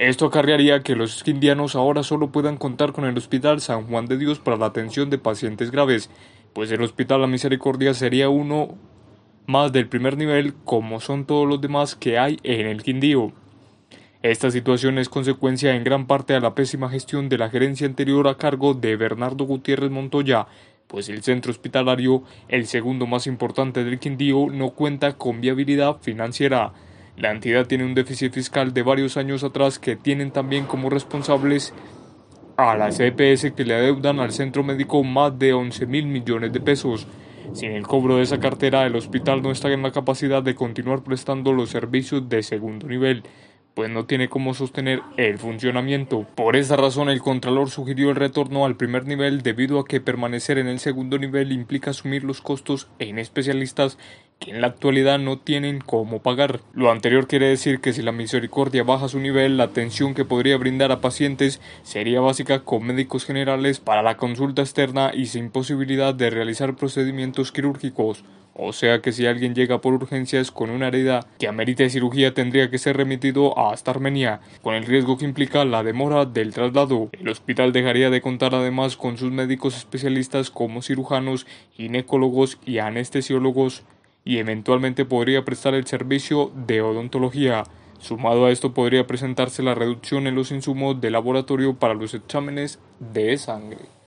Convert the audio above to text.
Esto acarrearía que los quindianos ahora solo puedan contar con el Hospital San Juan de Dios para la atención de pacientes graves, pues el Hospital La Misericordia sería uno más del primer nivel como son todos los demás que hay en el Quindío. Esta situación es consecuencia en gran parte de la pésima gestión de la gerencia anterior a cargo de Bernardo Gutiérrez Montoya, pues el centro hospitalario, el segundo más importante del Quindío, no cuenta con viabilidad financiera. La entidad tiene un déficit fiscal de varios años atrás que tienen también como responsables a la CPS e que le adeudan al centro médico más de 11 mil millones de pesos. Sin el cobro de esa cartera, el hospital no está en la capacidad de continuar prestando los servicios de segundo nivel, pues no tiene cómo sostener el funcionamiento. Por esa razón, el Contralor sugirió el retorno al primer nivel debido a que permanecer en el segundo nivel implica asumir los costos en especialistas que en la actualidad no tienen cómo pagar. Lo anterior quiere decir que si la misericordia baja su nivel, la atención que podría brindar a pacientes sería básica con médicos generales para la consulta externa y sin posibilidad de realizar procedimientos quirúrgicos. O sea que si alguien llega por urgencias con una herida que amerite cirugía tendría que ser remitido hasta Armenia, con el riesgo que implica la demora del traslado. El hospital dejaría de contar además con sus médicos especialistas como cirujanos, ginecólogos y anestesiólogos y eventualmente podría prestar el servicio de odontología. Sumado a esto podría presentarse la reducción en los insumos de laboratorio para los exámenes de sangre.